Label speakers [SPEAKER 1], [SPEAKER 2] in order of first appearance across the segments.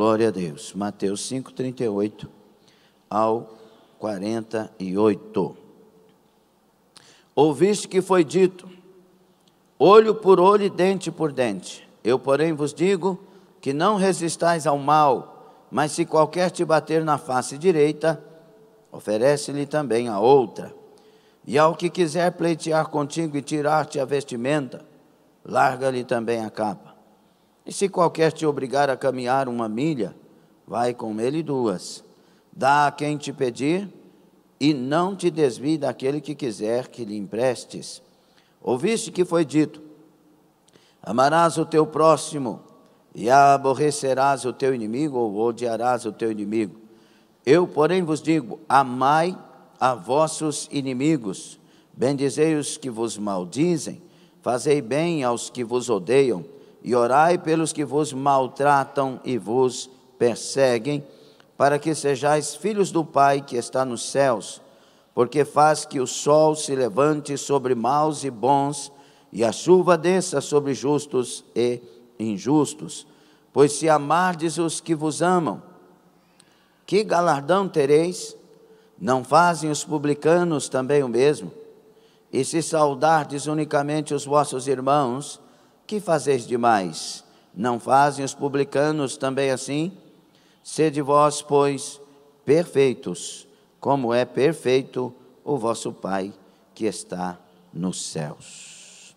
[SPEAKER 1] Glória a Deus. Mateus 5, 38 ao 48. Ouviste que foi dito: olho por olho e dente por dente. Eu, porém, vos digo que não resistais ao mal, mas se qualquer te bater na face direita, oferece-lhe também a outra. E ao que quiser pleitear contigo e tirar-te a vestimenta, larga-lhe também a capa. E se qualquer te obrigar a caminhar uma milha, vai com ele duas. Dá a quem te pedir e não te desvie daquele que quiser que lhe emprestes. Ouviste que foi dito: Amarás o teu próximo e aborrecerás o teu inimigo ou odiarás o teu inimigo. Eu, porém, vos digo: amai a vossos inimigos, bendizei os que vos maldizem, fazei bem aos que vos odeiam e orai pelos que vos maltratam e vos perseguem, para que sejais filhos do Pai que está nos céus, porque faz que o sol se levante sobre maus e bons, e a chuva desça sobre justos e injustos. Pois se amardes os que vos amam, que galardão tereis? Não fazem os publicanos também o mesmo? E se saudardes unicamente os vossos irmãos, que fazeis demais? Não fazem os publicanos também assim? Sede vós, pois, perfeitos, como é perfeito o vosso Pai que está nos céus.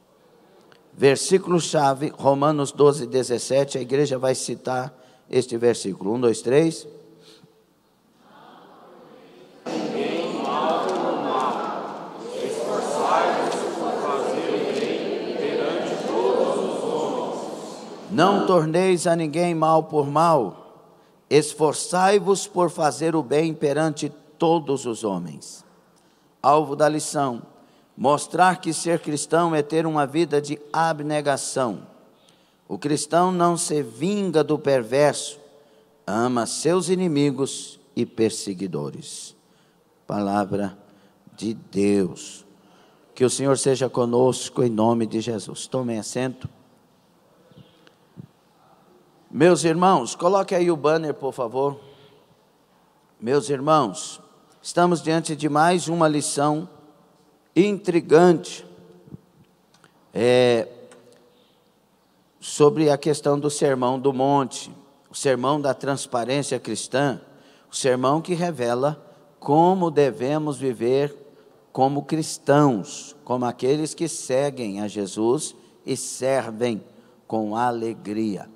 [SPEAKER 1] Versículo-chave, Romanos 12, 17. A igreja vai citar este versículo. 1, 2, 3. Não torneis a ninguém mal por mal, esforçai-vos por fazer o bem perante todos os homens. Alvo da lição: mostrar que ser cristão é ter uma vida de abnegação. O cristão não se vinga do perverso, ama seus inimigos e perseguidores. Palavra de Deus. Que o Senhor seja conosco em nome de Jesus. Tomem assento. Meus irmãos, coloque aí o banner, por favor. Meus irmãos, estamos diante de mais uma lição intrigante é, sobre a questão do Sermão do Monte, o Sermão da Transparência Cristã, o sermão que revela como devemos viver como cristãos, como aqueles que seguem a Jesus e servem com alegria.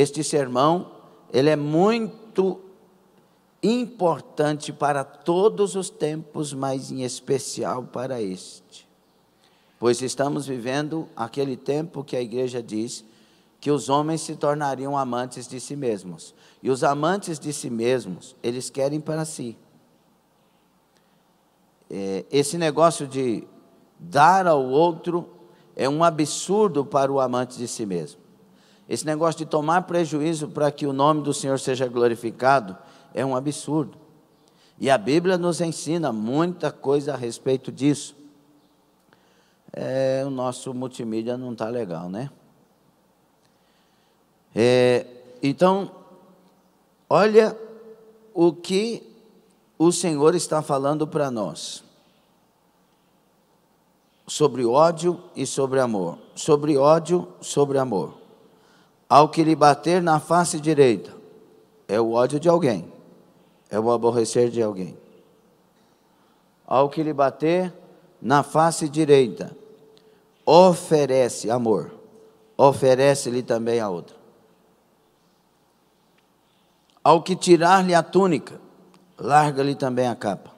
[SPEAKER 1] Este sermão, ele é muito importante para todos os tempos, mas em especial para este. Pois estamos vivendo aquele tempo que a igreja diz que os homens se tornariam amantes de si mesmos. E os amantes de si mesmos, eles querem para si. É, esse negócio de dar ao outro é um absurdo para o amante de si mesmo. Esse negócio de tomar prejuízo para que o nome do Senhor seja glorificado é um absurdo. E a Bíblia nos ensina muita coisa a respeito disso. É, o nosso multimídia não está legal, né? É, então, olha o que o Senhor está falando para nós sobre ódio e sobre amor. Sobre ódio, sobre amor. Ao que lhe bater na face direita, é o ódio de alguém, é o aborrecer de alguém. Ao que lhe bater na face direita, oferece amor, oferece-lhe também a outra. Ao que tirar-lhe a túnica, larga-lhe também a capa.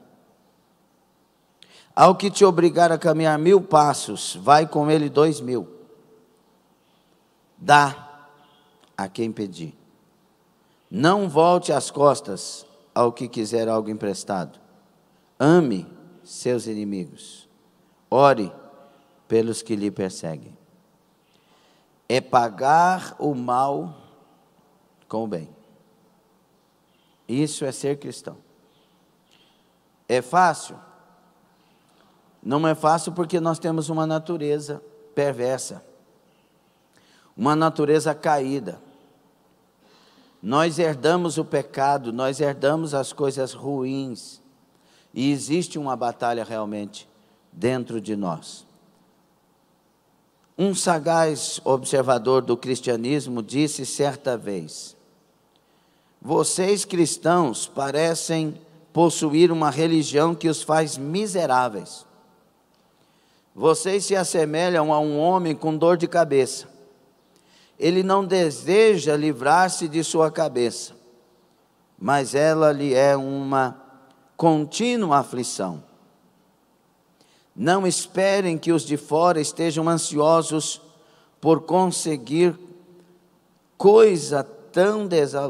[SPEAKER 1] Ao que te obrigar a caminhar mil passos, vai com ele dois mil. Dá a quem pedir. Não volte as costas ao que quiser algo emprestado. Ame seus inimigos. Ore pelos que lhe perseguem. É pagar o mal com o bem. Isso é ser cristão. É fácil? Não é fácil porque nós temos uma natureza perversa, uma natureza caída. Nós herdamos o pecado, nós herdamos as coisas ruins. E existe uma batalha realmente dentro de nós. Um sagaz observador do cristianismo disse certa vez: Vocês cristãos parecem possuir uma religião que os faz miseráveis. Vocês se assemelham a um homem com dor de cabeça ele não deseja livrar-se de sua cabeça, mas ela lhe é uma contínua aflição. Não esperem que os de fora estejam ansiosos por conseguir coisa tão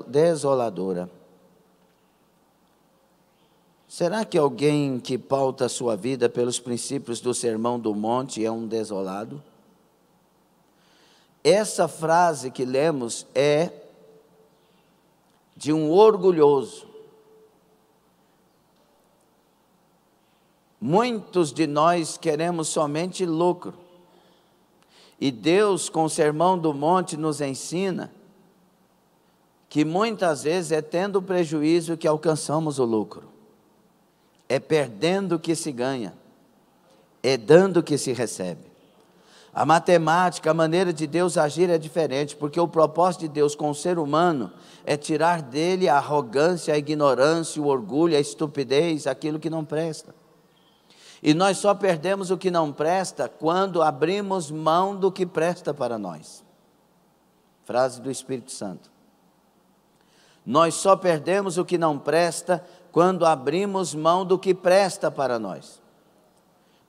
[SPEAKER 1] desoladora. Será que alguém que pauta sua vida pelos princípios do Sermão do Monte é um desolado? Essa frase que lemos é de um orgulhoso. Muitos de nós queremos somente lucro. E Deus, com o Sermão do Monte, nos ensina que muitas vezes é tendo prejuízo que alcançamos o lucro, é perdendo que se ganha, é dando que se recebe. A matemática, a maneira de Deus agir é diferente, porque o propósito de Deus com o ser humano é tirar dele a arrogância, a ignorância, o orgulho, a estupidez, aquilo que não presta. E nós só perdemos o que não presta quando abrimos mão do que presta para nós. Frase do Espírito Santo. Nós só perdemos o que não presta quando abrimos mão do que presta para nós.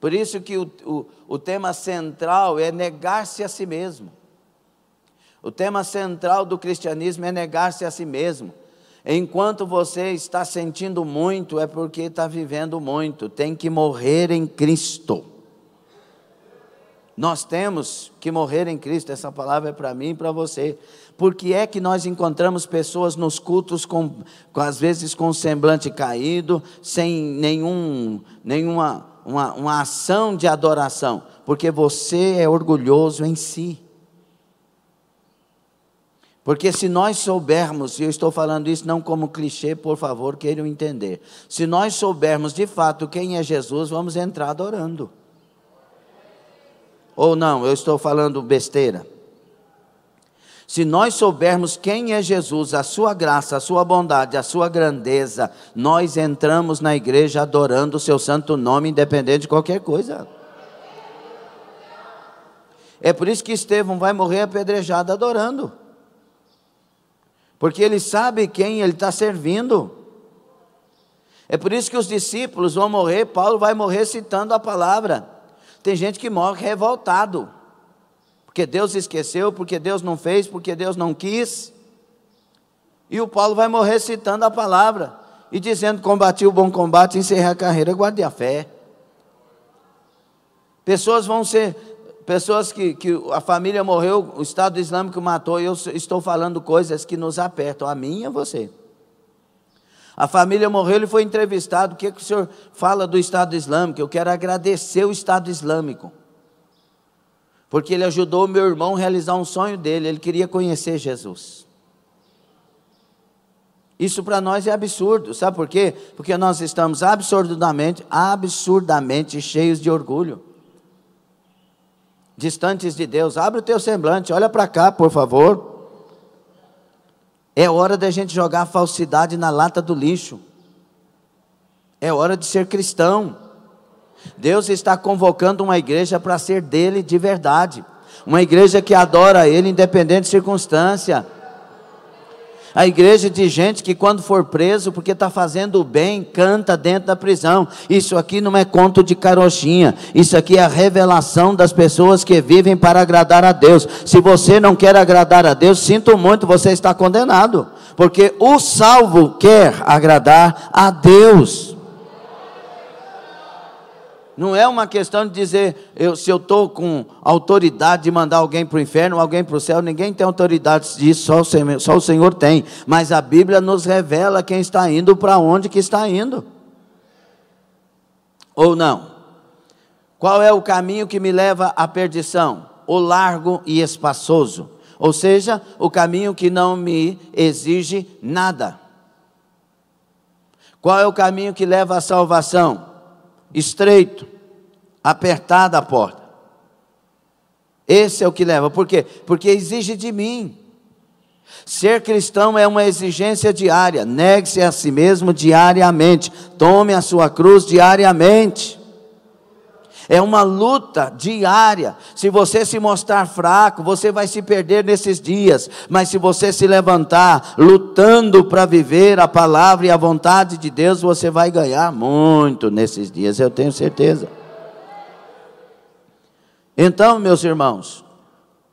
[SPEAKER 1] Por isso que o, o, o tema central é negar-se a si mesmo. O tema central do cristianismo é negar-se a si mesmo. Enquanto você está sentindo muito, é porque está vivendo muito. Tem que morrer em Cristo. Nós temos que morrer em Cristo. Essa palavra é para mim e para você. Porque é que nós encontramos pessoas nos cultos, com, com às vezes com semblante caído, sem nenhum, nenhuma uma, uma ação de adoração, porque você é orgulhoso em si. Porque se nós soubermos, e eu estou falando isso não como clichê, por favor, queiram entender. Se nós soubermos de fato quem é Jesus, vamos entrar adorando. Ou não, eu estou falando besteira. Se nós soubermos quem é Jesus, a sua graça, a sua bondade, a sua grandeza, nós entramos na igreja adorando o seu santo nome, independente de qualquer coisa. É por isso que Estevão vai morrer apedrejado adorando. Porque ele sabe quem ele está servindo. É por isso que os discípulos vão morrer, Paulo vai morrer citando a palavra. Tem gente que morre revoltado porque Deus esqueceu, porque Deus não fez, porque Deus não quis. E o Paulo vai morrer citando a palavra e dizendo: Combati o bom combate, encerrei a carreira, guardei a fé. Pessoas vão ser, pessoas que, que a família morreu, o Estado Islâmico matou, e eu estou falando coisas que nos apertam, a mim e a você. A família morreu, ele foi entrevistado. O que, é que o senhor fala do Estado Islâmico? Eu quero agradecer o Estado Islâmico porque ele ajudou meu irmão a realizar um sonho dele, ele queria conhecer Jesus. Isso para nós é absurdo, sabe por quê? Porque nós estamos absurdamente, absurdamente cheios de orgulho. Distantes de Deus, abre o teu semblante, olha para cá, por favor. É hora da gente jogar a falsidade na lata do lixo. É hora de ser cristão. Deus está convocando uma igreja para ser dele de verdade. Uma igreja que adora ele independente de circunstância. A igreja de gente que, quando for preso, porque está fazendo o bem, canta dentro da prisão. Isso aqui não é conto de carochinha. Isso aqui é a revelação das pessoas que vivem para agradar a Deus. Se você não quer agradar a Deus, sinto muito, você está condenado. Porque o salvo quer agradar a Deus. Não é uma questão de dizer eu, se eu estou com autoridade de mandar alguém para o inferno, alguém para o céu. Ninguém tem autoridade disso, só o, Senhor, só o Senhor tem. Mas a Bíblia nos revela quem está indo, para onde que está indo. Ou não? Qual é o caminho que me leva à perdição? O largo e espaçoso. Ou seja, o caminho que não me exige nada. Qual é o caminho que leva à salvação? estreito, apertada a porta. Esse é o que leva. Por quê? Porque exige de mim. Ser cristão é uma exigência diária. Negue-se a si mesmo diariamente. Tome a sua cruz diariamente. É uma luta diária. Se você se mostrar fraco, você vai se perder nesses dias. Mas se você se levantar lutando para viver a palavra e a vontade de Deus, você vai ganhar muito nesses dias, eu tenho certeza. Então, meus irmãos,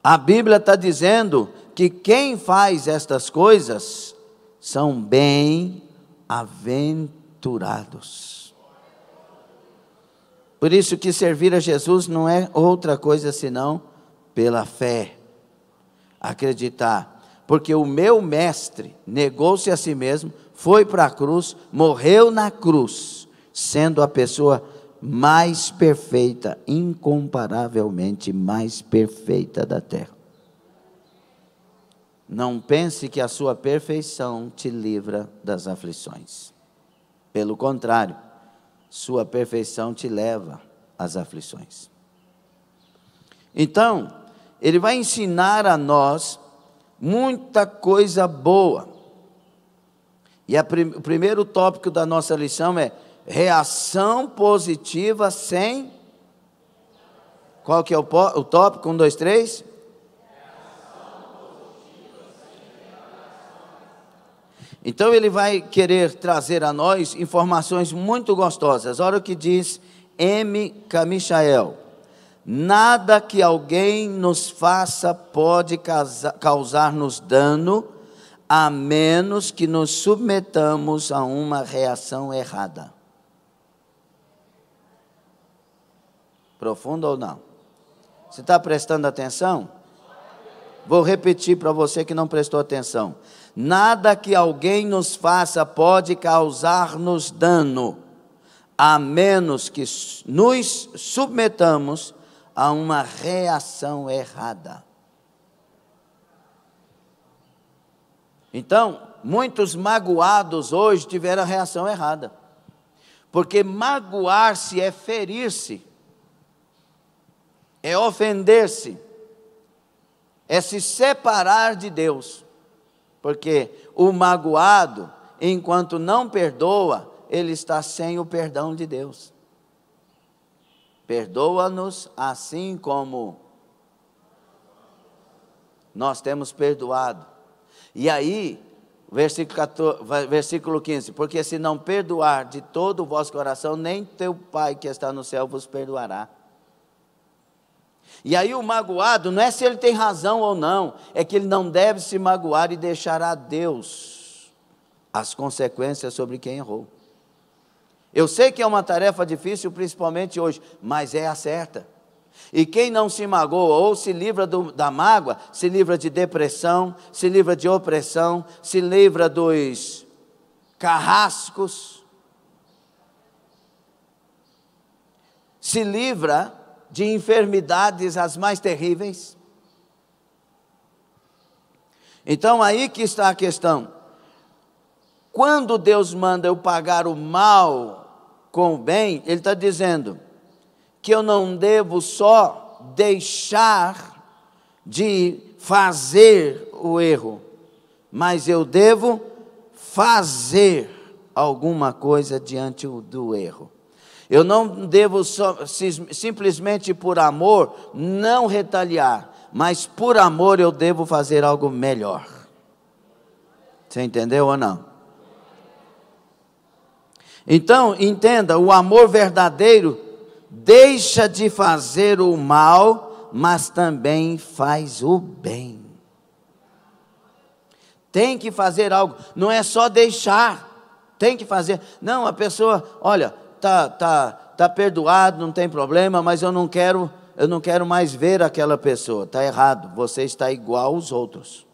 [SPEAKER 1] a Bíblia está dizendo que quem faz estas coisas são bem-aventurados. Por isso que servir a Jesus não é outra coisa senão pela fé. Acreditar, porque o meu mestre negou-se a si mesmo, foi para a cruz, morreu na cruz, sendo a pessoa mais perfeita, incomparavelmente mais perfeita da terra. Não pense que a sua perfeição te livra das aflições. Pelo contrário, sua perfeição te leva às aflições. Então, ele vai ensinar a nós muita coisa boa. E prim o primeiro tópico da nossa lição é reação positiva sem. Qual que é o, o tópico? Um, dois, três. Então ele vai querer trazer a nós informações muito gostosas. Olha o que diz M. Camichael. Nada que alguém nos faça pode causar-nos dano, a menos que nos submetamos a uma reação errada. Profundo ou não? Você está prestando atenção? Vou repetir para você que não prestou atenção. Nada que alguém nos faça pode causar-nos dano, a menos que nos submetamos a uma reação errada. Então, muitos magoados hoje tiveram a reação errada. Porque magoar-se é ferir-se, é ofender-se, é se separar de Deus. Porque o magoado, enquanto não perdoa, ele está sem o perdão de Deus. Perdoa-nos assim como nós temos perdoado. E aí, versículo, 14, versículo 15: Porque se não perdoar de todo o vosso coração, nem teu Pai que está no céu vos perdoará. E aí o magoado não é se ele tem razão ou não, é que ele não deve se magoar e deixar a Deus as consequências sobre quem errou. Eu sei que é uma tarefa difícil, principalmente hoje, mas é a certa. E quem não se magoa ou se livra do, da mágoa, se livra de depressão, se livra de opressão, se livra dos carrascos, se livra de enfermidades as mais terríveis? Então aí que está a questão. Quando Deus manda eu pagar o mal com o bem, Ele está dizendo que eu não devo só deixar de fazer o erro, mas eu devo fazer alguma coisa diante do erro. Eu não devo so, simplesmente por amor não retaliar, mas por amor eu devo fazer algo melhor. Você entendeu ou não? Então, entenda: o amor verdadeiro deixa de fazer o mal, mas também faz o bem. Tem que fazer algo, não é só deixar, tem que fazer. Não, a pessoa, olha, tá, tá, tá perdoado, não tem problema, mas eu não quero, eu não quero mais ver aquela pessoa. Está errado, você está igual aos outros.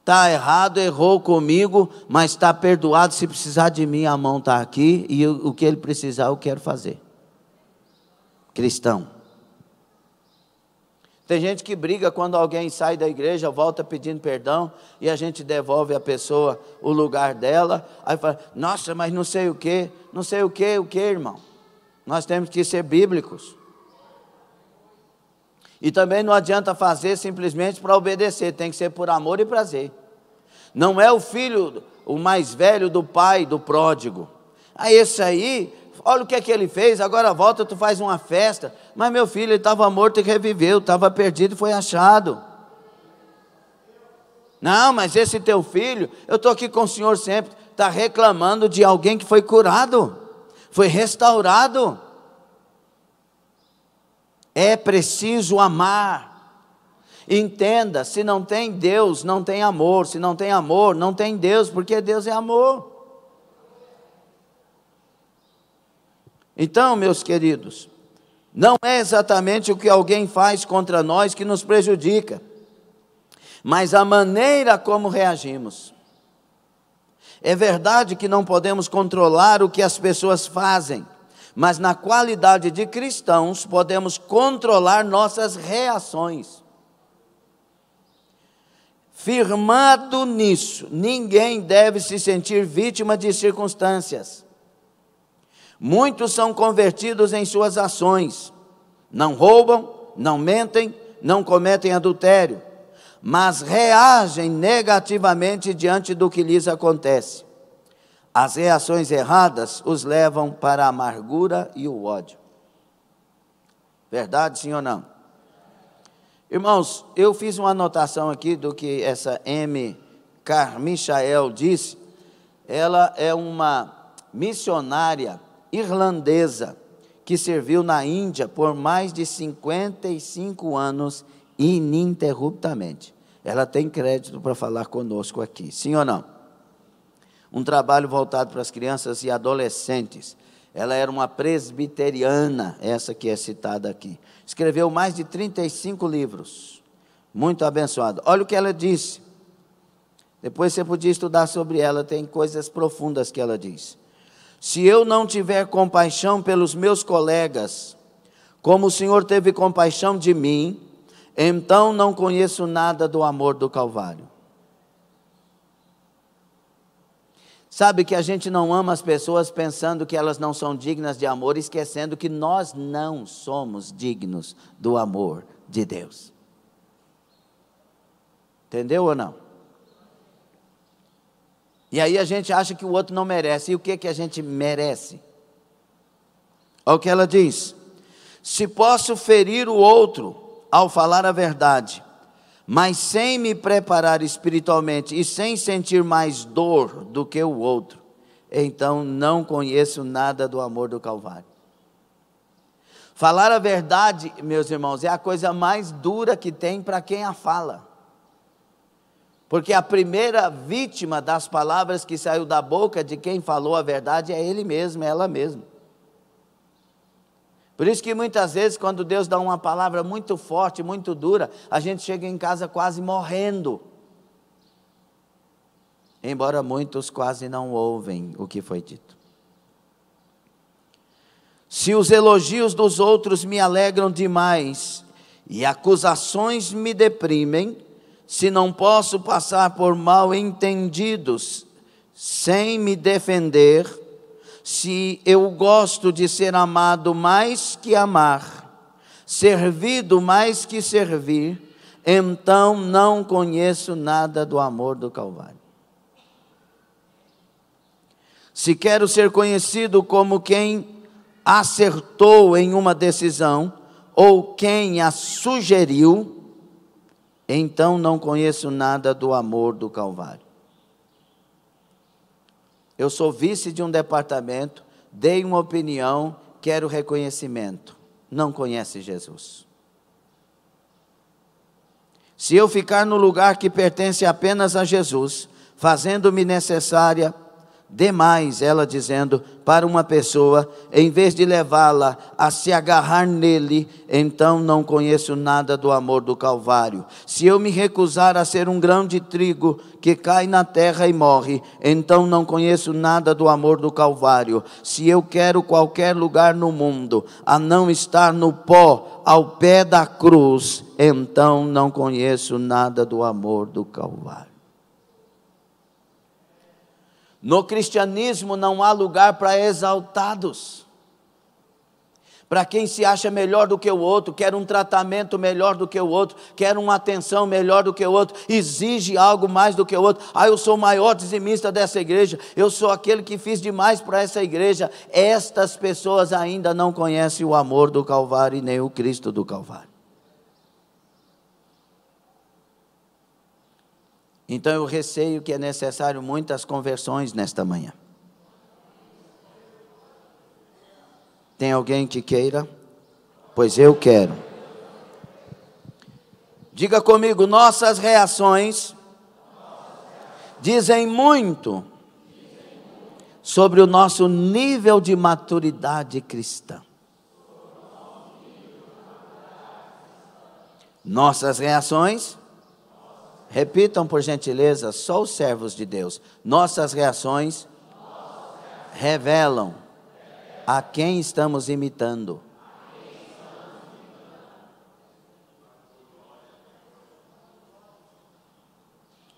[SPEAKER 1] Está errado, errou comigo, mas está perdoado. Se precisar de mim, a mão está aqui e eu, o que ele precisar eu quero fazer. Cristão. Tem gente que briga quando alguém sai da igreja, volta pedindo perdão e a gente devolve a pessoa o lugar dela. Aí fala: "Nossa, mas não sei o que, não sei o que, o que, irmão?" Nós temos que ser bíblicos. E também não adianta fazer simplesmente para obedecer, tem que ser por amor e prazer. Não é o filho, o mais velho do pai do pródigo. Ah, esse aí olha o que é que ele fez, agora volta, tu faz uma festa. Mas meu filho, ele estava morto e reviveu, estava perdido e foi achado. Não, mas esse teu filho, eu estou aqui com o senhor sempre, está reclamando de alguém que foi curado, foi restaurado. É preciso amar. Entenda, se não tem Deus, não tem amor. Se não tem amor, não tem Deus, porque Deus é amor. Então, meus queridos, não é exatamente o que alguém faz contra nós que nos prejudica, mas a maneira como reagimos. É verdade que não podemos controlar o que as pessoas fazem, mas na qualidade de cristãos podemos controlar nossas reações. Firmado nisso, ninguém deve se sentir vítima de circunstâncias Muitos são convertidos em suas ações. Não roubam, não mentem, não cometem adultério, mas reagem negativamente diante do que lhes acontece. As reações erradas os levam para a amargura e o ódio. Verdade, sim ou não? Irmãos, eu fiz uma anotação aqui do que essa M. Carmichael disse. Ela é uma missionária irlandesa que serviu na Índia por mais de 55 anos ininterruptamente. Ela tem crédito para falar conosco aqui, sim ou não? Um trabalho voltado para as crianças e adolescentes. Ela era uma presbiteriana, essa que é citada aqui. Escreveu mais de 35 livros. Muito abençoada. Olha o que ela disse. Depois você podia estudar sobre ela, tem coisas profundas que ela diz. Se eu não tiver compaixão pelos meus colegas, como o Senhor teve compaixão de mim, então não conheço nada do amor do Calvário. Sabe que a gente não ama as pessoas pensando que elas não são dignas de amor, esquecendo que nós não somos dignos do amor de Deus. Entendeu ou não? E aí a gente acha que o outro não merece. E o que, é que a gente merece? Olha o que ela diz: Se posso ferir o outro ao falar a verdade, mas sem me preparar espiritualmente e sem sentir mais dor do que o outro, então não conheço nada do amor do Calvário. Falar a verdade, meus irmãos, é a coisa mais dura que tem para quem a fala. Porque a primeira vítima das palavras que saiu da boca de quem falou a verdade é ele mesmo, é ela mesma. Por isso que muitas vezes, quando Deus dá uma palavra muito forte, muito dura, a gente chega em casa quase morrendo. Embora muitos quase não ouvem o que foi dito. Se os elogios dos outros me alegram demais e acusações me deprimem, se não posso passar por mal entendidos sem me defender, se eu gosto de ser amado mais que amar, servido mais que servir, então não conheço nada do amor do Calvário. Se quero ser conhecido como quem acertou em uma decisão ou quem a sugeriu, então não conheço nada do amor do Calvário. Eu sou vice de um departamento, dei uma opinião, quero reconhecimento. Não conhece Jesus. Se eu ficar no lugar que pertence apenas a Jesus, fazendo-me necessária demais, ela dizendo, para uma pessoa, em vez de levá-la a se agarrar nele, então não conheço nada do amor do Calvário. Se eu me recusar a ser um grão de trigo que cai na terra e morre, então não conheço nada do amor do Calvário. Se eu quero qualquer lugar no mundo a não estar no pó, ao pé da cruz, então não conheço nada do amor do Calvário. No cristianismo não há lugar para exaltados. Para quem se acha melhor do que o outro, quer um tratamento melhor do que o outro, quer uma atenção melhor do que o outro, exige algo mais do que o outro. Ah, eu sou o maior dizimista dessa igreja, eu sou aquele que fiz demais para essa igreja. Estas pessoas ainda não conhecem o amor do Calvário e nem o Cristo do Calvário. Então eu receio que é necessário muitas conversões nesta manhã. Tem alguém que queira? Pois eu quero. Diga comigo, nossas reações dizem muito sobre o nosso nível de maturidade cristã. Nossas reações Repitam, por gentileza, só os servos de Deus. Nossas reações revelam a quem estamos imitando.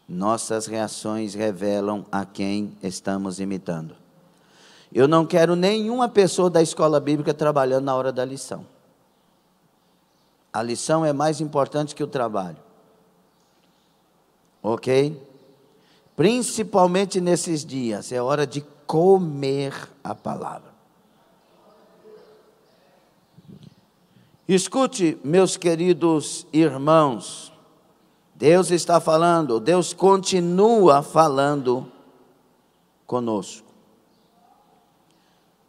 [SPEAKER 1] Nossas reações revelam a quem estamos imitando. Eu não quero nenhuma pessoa da escola bíblica trabalhando na hora da lição. A lição é mais importante que o trabalho. Ok? Principalmente nesses dias, é hora de comer a palavra. Escute, meus queridos irmãos, Deus está falando, Deus continua falando conosco,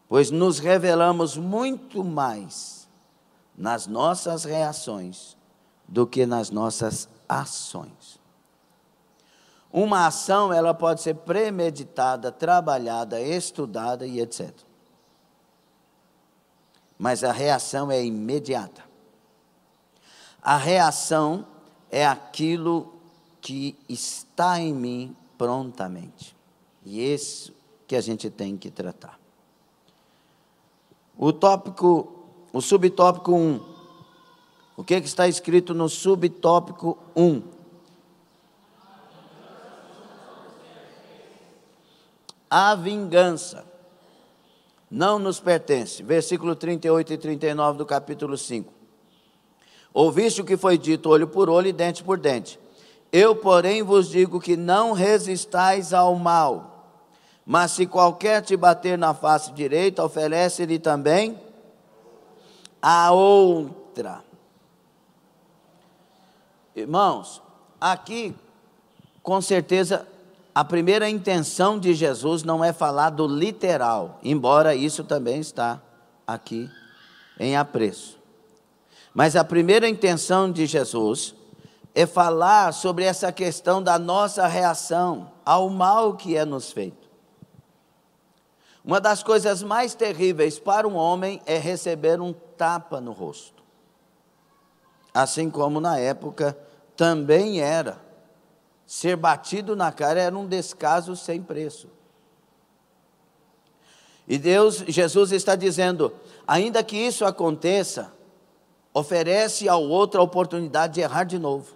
[SPEAKER 1] pois nos revelamos muito mais nas nossas reações do que nas nossas ações. Uma ação, ela pode ser premeditada, trabalhada, estudada e etc. Mas a reação é imediata. A reação é aquilo que está em mim prontamente. E esse que a gente tem que tratar. O tópico, o subtópico 1. O que, que está escrito no subtópico 1? a vingança não nos pertence. Versículo 38 e 39 do capítulo 5. Ouviste o que foi dito, olho por olho e dente por dente. Eu, porém, vos digo que não resistais ao mal, mas se qualquer te bater na face direita, oferece-lhe também a outra. Irmãos, aqui, com certeza, a primeira intenção de Jesus não é falar do literal, embora isso também está aqui em apreço. Mas a primeira intenção de Jesus é falar sobre essa questão da nossa reação ao mal que é nos feito. Uma das coisas mais terríveis para um homem é receber um tapa no rosto. Assim como na época também era Ser batido na cara era um descaso sem preço. E Deus, Jesus está dizendo: ainda que isso aconteça, oferece ao outro a oportunidade de errar de novo.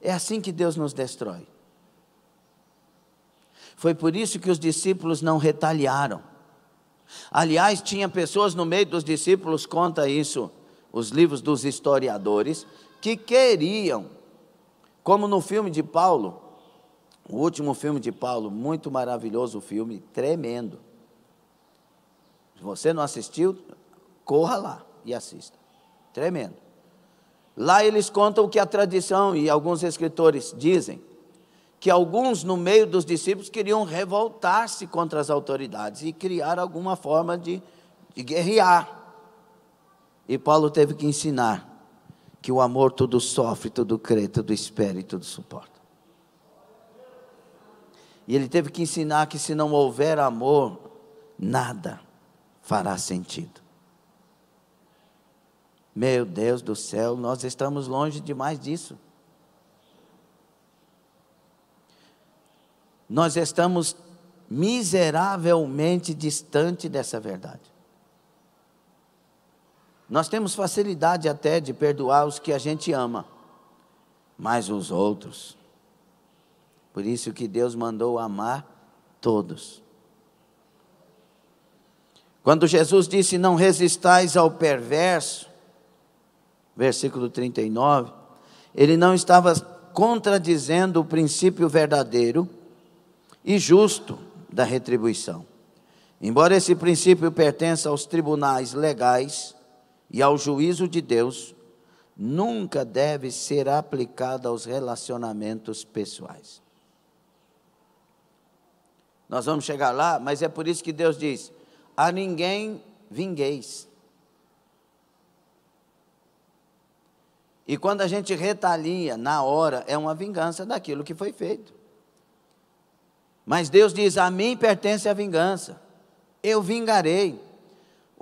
[SPEAKER 1] É assim que Deus nos destrói. Foi por isso que os discípulos não retaliaram. Aliás, tinha pessoas no meio dos discípulos, conta isso, os livros dos historiadores, que queriam, como no filme de Paulo, o último filme de Paulo, muito maravilhoso filme, tremendo. Se você não assistiu, corra lá e assista. Tremendo. Lá eles contam o que a tradição e alguns escritores dizem, que alguns no meio dos discípulos queriam revoltar-se contra as autoridades e criar alguma forma de, de guerrear. E Paulo teve que ensinar que o amor tudo sofre, tudo crê, tudo espera e tudo suporta. E ele teve que ensinar que se não houver amor, nada fará sentido. Meu Deus do céu, nós estamos longe demais disso. Nós estamos miseravelmente distante dessa verdade. Nós temos facilidade até de perdoar os que a gente ama, mas os outros. Por isso que Deus mandou amar todos. Quando Jesus disse: Não resistais ao perverso, versículo 39, ele não estava contradizendo o princípio verdadeiro e justo da retribuição. Embora esse princípio pertença aos tribunais legais, e ao juízo de Deus nunca deve ser aplicada aos relacionamentos pessoais. Nós vamos chegar lá, mas é por isso que Deus diz: a ninguém vingueis. E quando a gente retalia na hora, é uma vingança daquilo que foi feito. Mas Deus diz: A mim pertence a vingança, eu vingarei.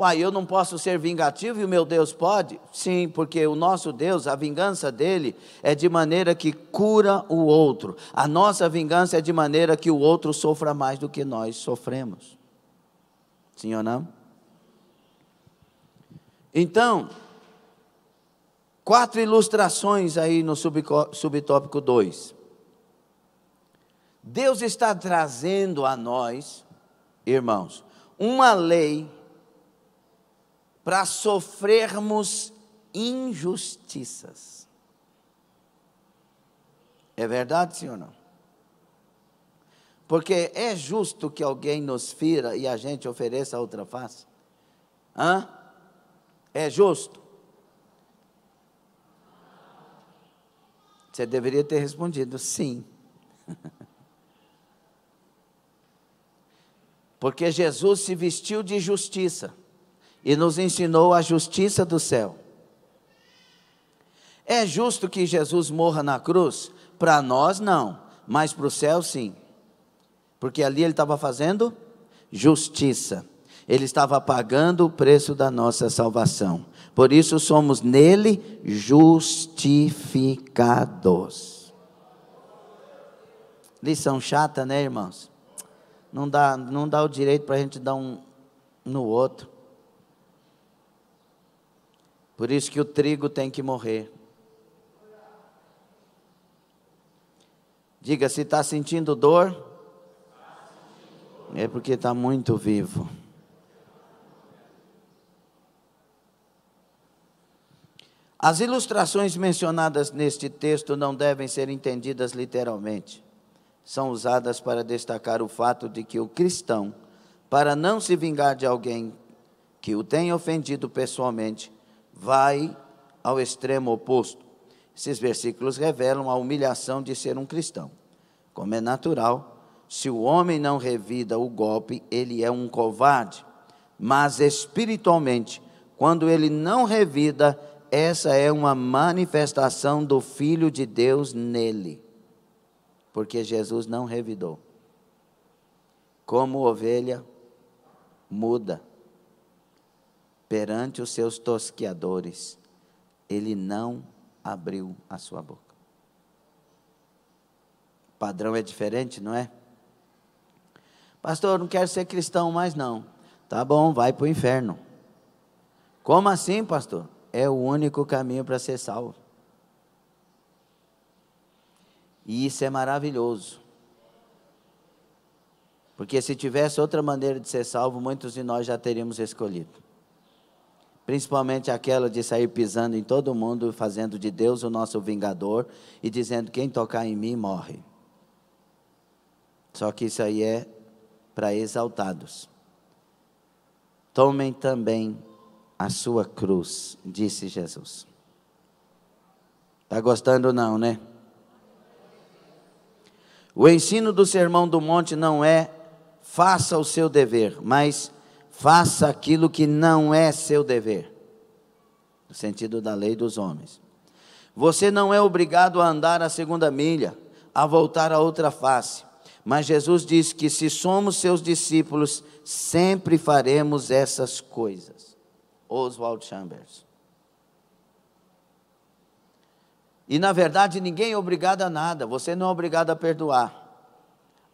[SPEAKER 1] Uai, eu não posso ser vingativo e o meu Deus pode? Sim, porque o nosso Deus, a vingança dele é de maneira que cura o outro. A nossa vingança é de maneira que o outro sofra mais do que nós sofremos. Sim ou não? Então, quatro ilustrações aí no subtópico 2. Deus está trazendo a nós, irmãos, uma lei para sofrermos injustiças. É verdade, sim ou não? Porque é justo que alguém nos fira e a gente ofereça a outra face? Hã? É justo? Você deveria ter respondido sim. Porque Jesus se vestiu de justiça e nos ensinou a justiça do céu. É justo que Jesus morra na cruz? Para nós, não, mas para o céu, sim. Porque ali ele estava fazendo justiça. Ele estava pagando o preço da nossa salvação. Por isso somos nele justificados. Lição chata, né, irmãos? Não dá, não dá o direito para a gente dar um no outro. Por isso que o trigo tem que morrer. Diga se está sentindo dor, é porque está muito vivo. As ilustrações mencionadas neste texto não devem ser entendidas literalmente. São usadas para destacar o fato de que o cristão, para não se vingar de alguém que o tenha ofendido pessoalmente, vai ao extremo oposto. Esses versículos revelam a humilhação de ser um cristão. Como é natural, se o homem não revida o golpe, ele é um covarde. Mas espiritualmente, quando ele não revida, essa é uma manifestação do Filho de Deus nele. Porque Jesus não revidou. Como ovelha muda perante os seus tosqueadores, ele não abriu a sua boca. O padrão é diferente, não é? Pastor, não quero ser cristão mais não. Tá bom, vai para o inferno. Como assim, pastor? É o único caminho para ser salvo. E isso é maravilhoso. Porque se tivesse outra maneira de ser salvo, muitos de nós já teríamos escolhido principalmente aquela de sair pisando em todo mundo, fazendo de Deus o nosso vingador e dizendo: quem tocar em mim morre. Só que isso aí é para exaltados. Tomem também a sua cruz, disse Jesus. Está gostando, não, né? O ensino do Sermão do Monte não é faça o seu dever, mas Faça aquilo que não é seu dever, no sentido da lei dos homens. Você não é obrigado a andar a segunda milha, a voltar a outra face. Mas Jesus diz que se somos seus discípulos, sempre faremos essas coisas. Oswald Chambers. E na verdade, ninguém é obrigado a nada. Você não é obrigado a perdoar,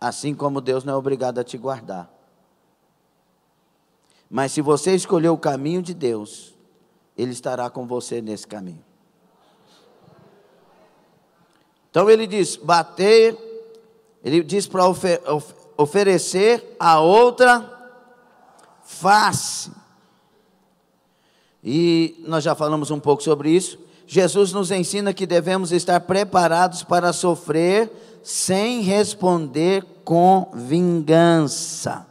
[SPEAKER 1] assim como Deus não é obrigado a te guardar. Mas se você escolher o caminho de Deus, Ele estará com você nesse caminho. Então ele diz: bater, ele diz para ofer, of, oferecer a outra face. E nós já falamos um pouco sobre isso. Jesus nos ensina que devemos estar preparados para sofrer sem responder com vingança.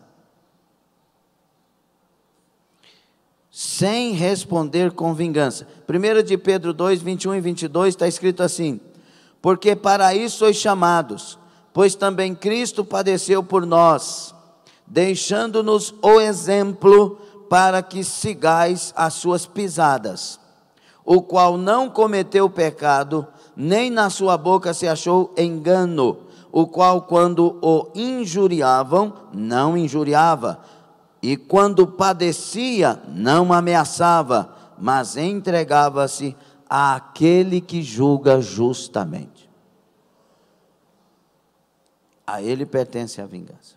[SPEAKER 1] sem responder com vingança. 1 de Pedro 2, 21 e 22 está escrito assim: Porque para isso sois chamados, pois também Cristo padeceu por nós, deixando-nos o exemplo para que sigais as suas pisadas, o qual não cometeu pecado, nem na sua boca se achou engano, o qual, quando o injuriavam, não injuriava e quando padecia, não ameaçava, mas entregava-se àquele que julga justamente. A ele pertence a vingança,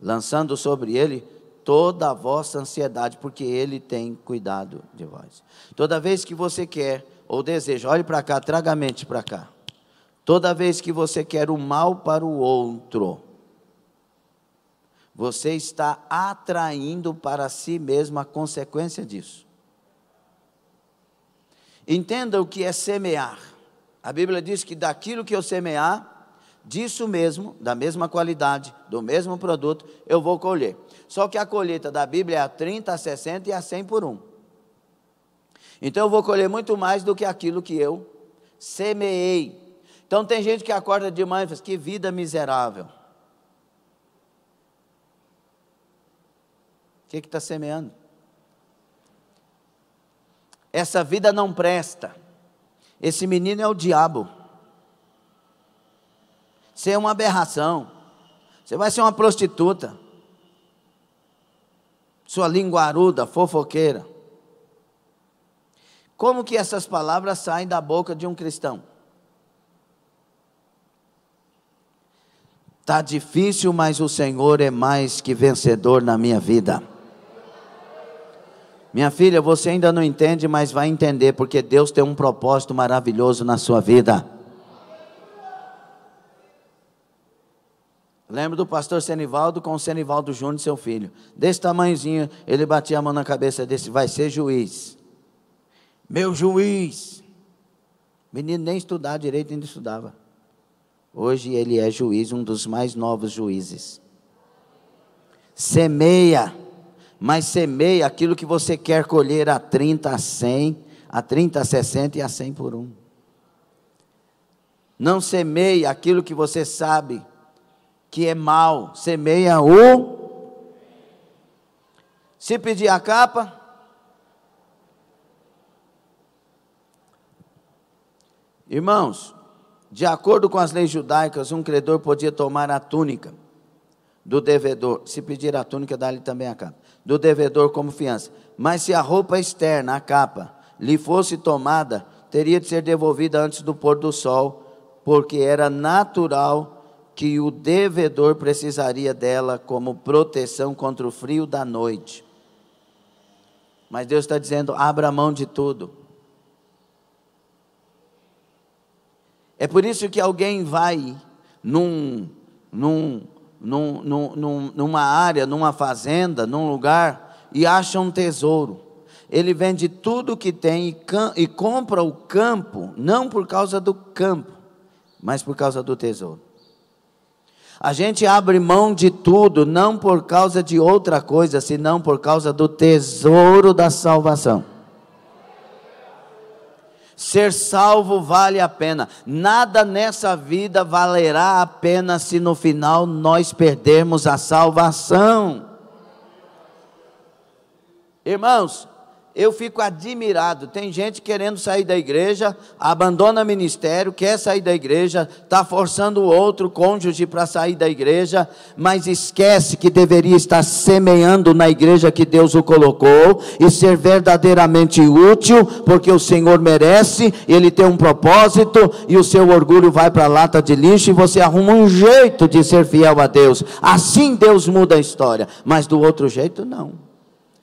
[SPEAKER 1] lançando sobre ele toda a vossa ansiedade, porque ele tem cuidado de vós. Toda vez que você quer ou deseja, olhe para cá, traga a mente para cá. Toda vez que você quer o mal para o outro, você está atraindo para si mesmo a consequência disso. Entenda o que é semear. A Bíblia diz que daquilo que eu semear, disso mesmo, da mesma qualidade, do mesmo produto, eu vou colher. Só que a colheita da Bíblia é a 30, a 60 e a 100 por 1. Então eu vou colher muito mais do que aquilo que eu semeei. Então tem gente que acorda de manhã e fala: assim, que vida miserável. que está semeando? Essa vida não presta. Esse menino é o diabo. Você é uma aberração. Você vai ser uma prostituta. Sua linguaruda, fofoqueira. Como que essas palavras saem da boca de um cristão? Está difícil, mas o Senhor é mais que vencedor na minha vida. Minha filha, você ainda não entende, mas vai entender, porque Deus tem um propósito maravilhoso na sua vida. Lembro do pastor Senivaldo com o Senivaldo Júnior, seu filho. Desse tamanhozinho, ele batia a mão na cabeça desse, vai ser juiz. Meu juiz. Menino nem estudar direito, ainda estudava. Hoje ele é juiz, um dos mais novos juízes. Semeia mas semeia aquilo que você quer colher a 30, a 100, a 30, a 60 e a 100 por um. Não semeia aquilo que você sabe que é mal, semeia o. Se pedir a capa, Irmãos, de acordo com as leis judaicas, um credor podia tomar a túnica do devedor. Se pedir a túnica, dá-lhe também a capa do devedor como fiança. Mas se a roupa externa, a capa, lhe fosse tomada, teria de ser devolvida antes do pôr do sol, porque era natural que o devedor precisaria dela como proteção contra o frio da noite. Mas Deus está dizendo: abra mão de tudo. É por isso que alguém vai num, num num, num, numa área, numa fazenda, num lugar e acha um tesouro. Ele vende tudo que tem e, e compra o campo, não por causa do campo, mas por causa do tesouro. A gente abre mão de tudo, não por causa de outra coisa, senão por causa do tesouro da salvação. Ser salvo vale a pena. Nada nessa vida valerá a pena se no final nós perdermos a salvação. Irmãos, eu fico admirado. Tem gente querendo sair da igreja, abandona ministério, quer sair da igreja, está forçando o outro cônjuge para sair da igreja, mas esquece que deveria estar semeando na igreja que Deus o colocou e ser verdadeiramente útil, porque o Senhor merece, ele tem um propósito e o seu orgulho vai para a lata de lixo e você arruma um jeito de ser fiel a Deus. Assim Deus muda a história, mas do outro jeito não.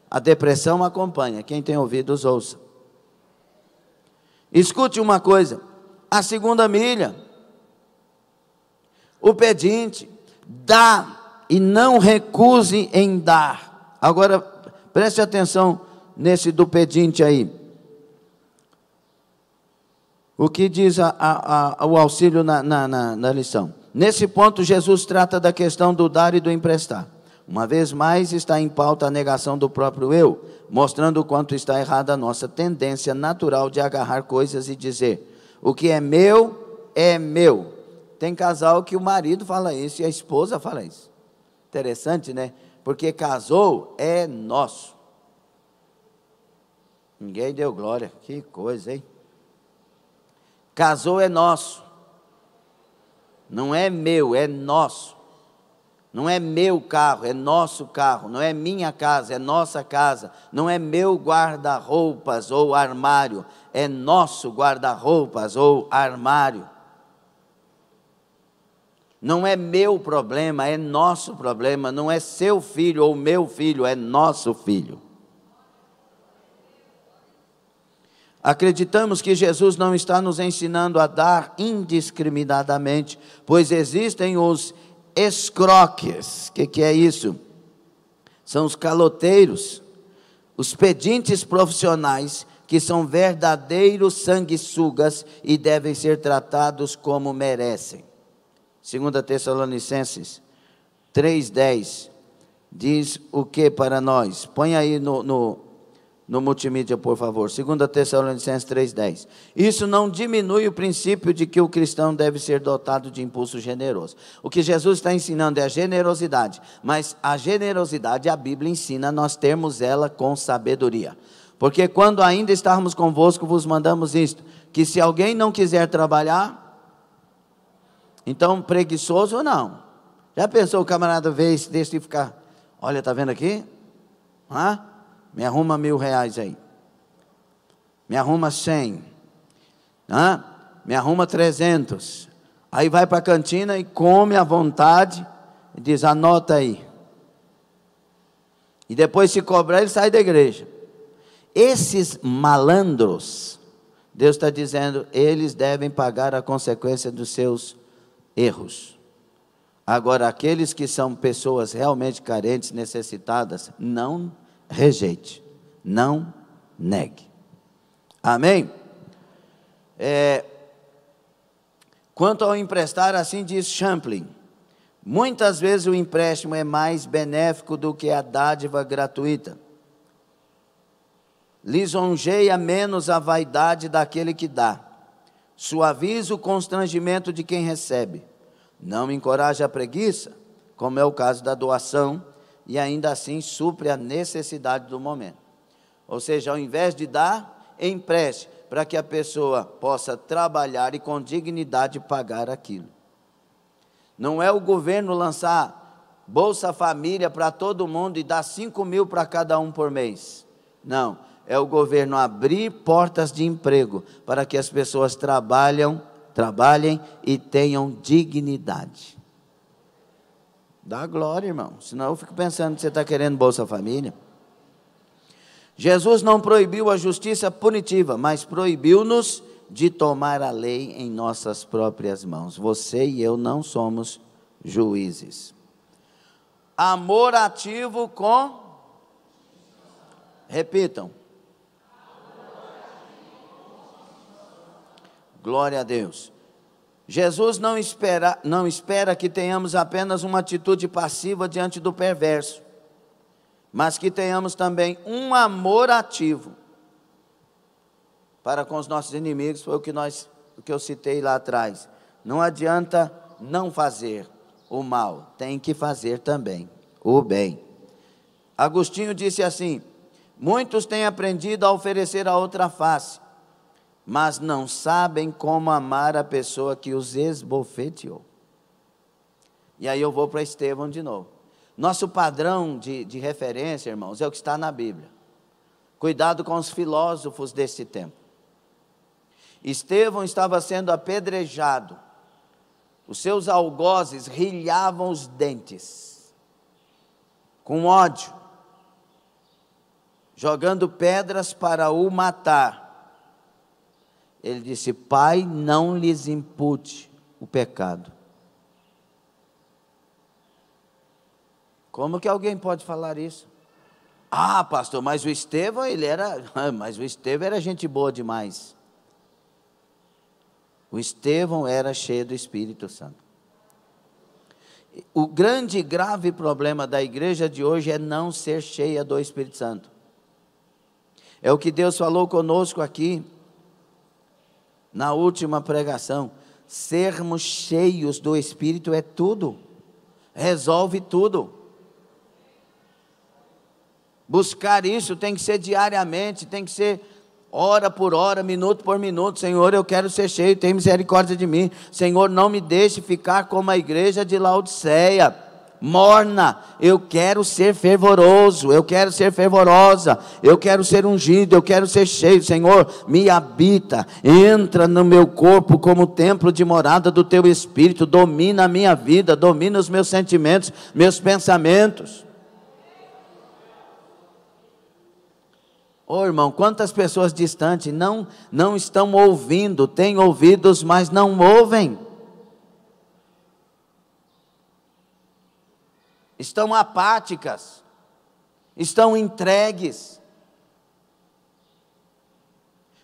[SPEAKER 1] A depressão acompanha. Quem tem ouvidos, ouça. Escute uma coisa: a segunda milha, o pedinte, dá e não recuse em dar. Agora, preste atenção nesse do pedinte aí. O que diz a, a, a, o auxílio na, na, na, na lição? Nesse ponto, Jesus trata da questão do dar e do emprestar. Uma vez mais está em pauta a negação do próprio eu, mostrando o quanto está errada a nossa tendência natural de agarrar coisas e dizer: o que é meu é meu. Tem casal que o marido fala isso e a esposa fala isso. Interessante, né? Porque casou é nosso. Ninguém deu glória. Que coisa, hein? Casou é nosso. Não é meu, é nosso. Não é meu carro, é nosso carro. Não é minha casa, é nossa casa. Não é meu guarda-roupas ou armário, é nosso guarda-roupas ou armário. Não é meu problema, é nosso problema. Não é seu filho ou meu filho, é nosso filho. Acreditamos que Jesus não está nos ensinando a dar indiscriminadamente, pois existem os escroques. O que, que é isso? São os caloteiros, os pedintes profissionais que são verdadeiros sanguessugas e devem ser tratados como merecem. 2 Tessalonicenses 3,10 diz o que para nós? Põe aí no, no no multimídia, por favor. 2 Tessalonicenses 3,10. Isso não diminui o princípio de que o cristão deve ser dotado de impulso generoso. O que Jesus está ensinando é a generosidade, mas a generosidade a Bíblia ensina nós termos ela com sabedoria. Porque quando ainda estarmos convosco, vos mandamos isto: que se alguém não quiser trabalhar, então preguiçoso ou não. Já pensou o camarada ver esse texto e ficar: olha, está vendo aqui? Ah? Me arruma mil reais aí. Me arruma cem. Me arruma trezentos. Aí vai para a cantina e come à vontade. E diz, anota aí. E depois se cobrar, ele sai da igreja. Esses malandros, Deus está dizendo, eles devem pagar a consequência dos seus erros. Agora, aqueles que são pessoas realmente carentes, necessitadas, não rejeite, não negue. Amém? É, quanto ao emprestar, assim diz Champlin: muitas vezes o empréstimo é mais benéfico do que a dádiva gratuita. Lisonjeia menos a vaidade daquele que dá, suaviza o constrangimento de quem recebe, não encoraja a preguiça, como é o caso da doação e ainda assim supre a necessidade do momento. Ou seja, ao invés de dar, empreste para que a pessoa possa trabalhar e com dignidade pagar aquilo. Não é o governo lançar Bolsa Família para todo mundo e dar 5 mil para cada um por mês. Não. É o governo abrir portas de emprego para que as pessoas trabalham, trabalhem e tenham dignidade. Dá glória, irmão. Senão eu fico pensando que você está querendo Bolsa Família. Jesus não proibiu a justiça punitiva, mas proibiu-nos de tomar a lei em nossas próprias mãos. Você e eu não somos juízes. Amor ativo com. Repitam. Glória a Deus. Jesus não espera, não espera que tenhamos apenas uma atitude passiva diante do perverso, mas que tenhamos também um amor ativo para com os nossos inimigos, foi o que, nós, o que eu citei lá atrás. Não adianta não fazer o mal, tem que fazer também o bem. Agostinho disse assim: Muitos têm aprendido a oferecer a outra face mas não sabem como amar a pessoa que os esbofeteou. E aí eu vou para Estevão de novo. Nosso padrão de, de referência, irmãos, é o que está na Bíblia. Cuidado com os filósofos desse tempo. Estevão estava sendo apedrejado, os seus algozes rilhavam os dentes, com ódio, jogando pedras para o matar. Ele disse: Pai, não lhes impute o pecado. Como que alguém pode falar isso? Ah, pastor, mas o Estevão, ele era, mas o Estevão era gente boa demais. O Estevão era cheio do Espírito Santo. O grande e grave problema da igreja de hoje é não ser cheia do Espírito Santo. É o que Deus falou conosco aqui na última pregação, sermos cheios do Espírito é tudo, resolve tudo. Buscar isso tem que ser diariamente, tem que ser hora por hora, minuto por minuto. Senhor, eu quero ser cheio, tem misericórdia de mim. Senhor, não me deixe ficar como a igreja de Laodiceia morna. Eu quero ser fervoroso, eu quero ser fervorosa, eu quero ser ungido, eu quero ser cheio. Senhor, me habita, entra no meu corpo como templo de morada do teu espírito, domina a minha vida, domina os meus sentimentos, meus pensamentos. Ô oh, irmão, quantas pessoas distantes não não estão ouvindo, têm ouvidos, mas não ouvem. estão apáticas, estão entregues.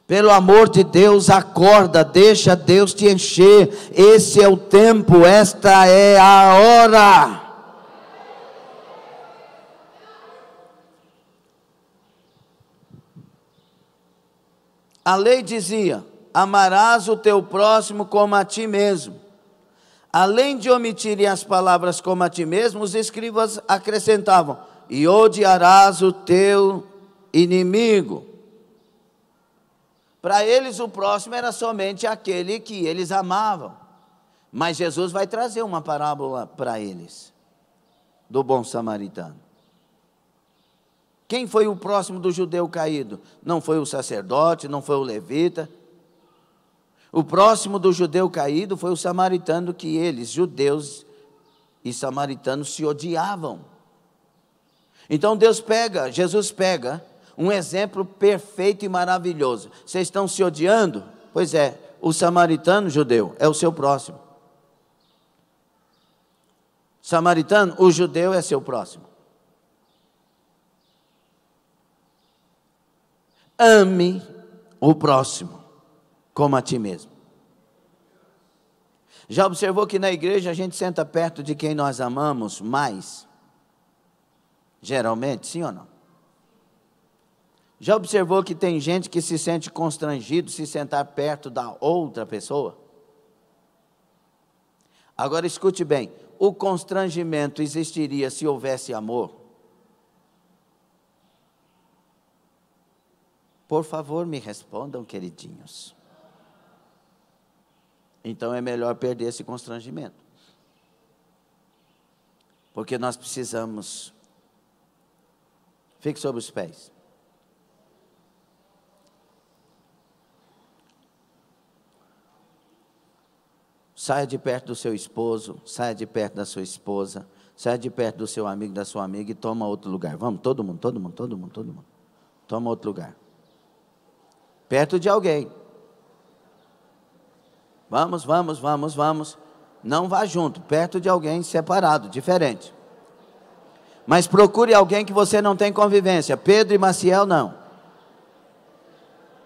[SPEAKER 1] Pelo amor de Deus, acorda, deixa Deus te encher. Esse é o tempo, esta é a hora. A lei dizia: amarás o teu próximo como a ti mesmo. Além de omitirem as palavras como a ti mesmo, os escribas acrescentavam: E odiarás o teu inimigo. Para eles, o próximo era somente aquele que eles amavam. Mas Jesus vai trazer uma parábola para eles, do bom samaritano. Quem foi o próximo do judeu caído? Não foi o sacerdote, não foi o levita, o próximo do judeu caído foi o samaritano, que eles, judeus e samaritanos, se odiavam. Então Deus pega, Jesus pega um exemplo perfeito e maravilhoso. Vocês estão se odiando? Pois é, o samaritano judeu é o seu próximo. Samaritano, o judeu é seu próximo. Ame o próximo como a ti mesmo. Já observou que na igreja a gente senta perto de quem nós amamos mais? Geralmente, sim ou não? Já observou que tem gente que se sente constrangido se sentar perto da outra pessoa? Agora escute bem: o constrangimento existiria se houvesse amor? Por favor, me respondam, queridinhos. Então é melhor perder esse constrangimento. Porque nós precisamos. Fique sobre os pés. Saia de perto do seu esposo, saia de perto da sua esposa, saia de perto do seu amigo, da sua amiga e toma outro lugar. Vamos, todo mundo, todo mundo, todo mundo, todo mundo. Toma outro lugar. Perto de alguém. Vamos, vamos, vamos, vamos. Não vá junto, perto de alguém separado, diferente. Mas procure alguém que você não tem convivência. Pedro e Maciel não.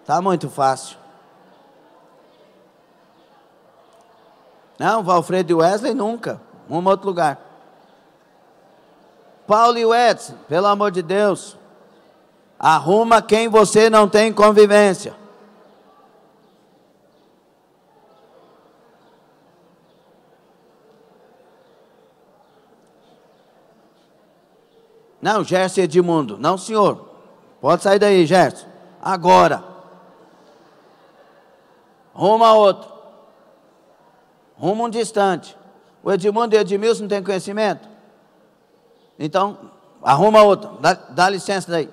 [SPEAKER 1] Tá muito fácil. Não, Valfredo e Wesley nunca. Um outro lugar. Paulo e Wesley, pelo amor de Deus. Arruma quem você não tem convivência. Não, Gerson Edmundo. Não, senhor. Pode sair daí, Gerson. Agora. Rumo a outro. Rumo um distante. O Edmundo e o Edmilson não têm conhecimento? Então, arruma outro. Dá, dá licença daí.